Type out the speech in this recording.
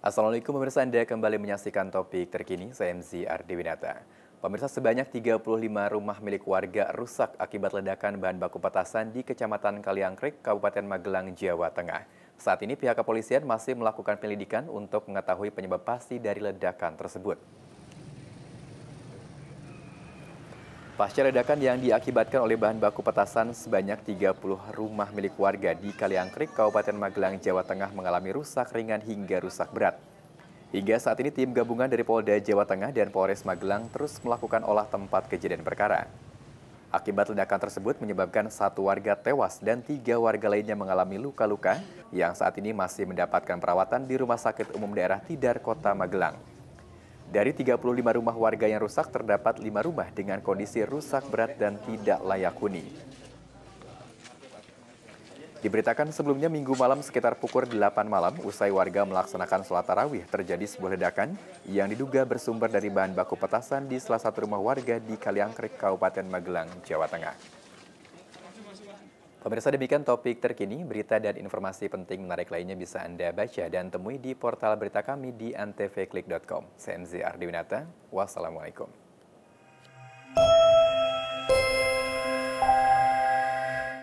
Assalamualaikum pemirsa Anda kembali menyaksikan topik terkini saya MZ Ardiwinata. Pemirsa sebanyak 35 rumah milik warga rusak akibat ledakan bahan baku petasan di Kecamatan Kaliangkrik, Kabupaten Magelang, Jawa Tengah. Saat ini pihak kepolisian masih melakukan penyelidikan untuk mengetahui penyebab pasti dari ledakan tersebut. Pasca ledakan yang diakibatkan oleh bahan baku petasan sebanyak 30 rumah milik warga di Kaliangkrik, Kabupaten Magelang, Jawa Tengah mengalami rusak ringan hingga rusak berat. Hingga saat ini tim gabungan dari Polda Jawa Tengah dan Polres Magelang terus melakukan olah tempat kejadian perkara. Akibat ledakan tersebut menyebabkan satu warga tewas dan tiga warga lainnya mengalami luka-luka yang saat ini masih mendapatkan perawatan di Rumah Sakit Umum Daerah Tidar Kota Magelang. Dari 35 rumah warga yang rusak, terdapat 5 rumah dengan kondisi rusak berat dan tidak layak huni. Diberitakan sebelumnya minggu malam sekitar pukul 8 malam, usai warga melaksanakan sholat tarawih, terjadi sebuah ledakan yang diduga bersumber dari bahan baku petasan di salah satu rumah warga di Kaliangkrik, Kabupaten Magelang, Jawa Tengah. Pemirsa demikian topik terkini, berita dan informasi penting menarik lainnya bisa Anda baca dan temui di portal berita kami di antvklik.com. Saya MZ Ardiwinata, wassalamualaikum.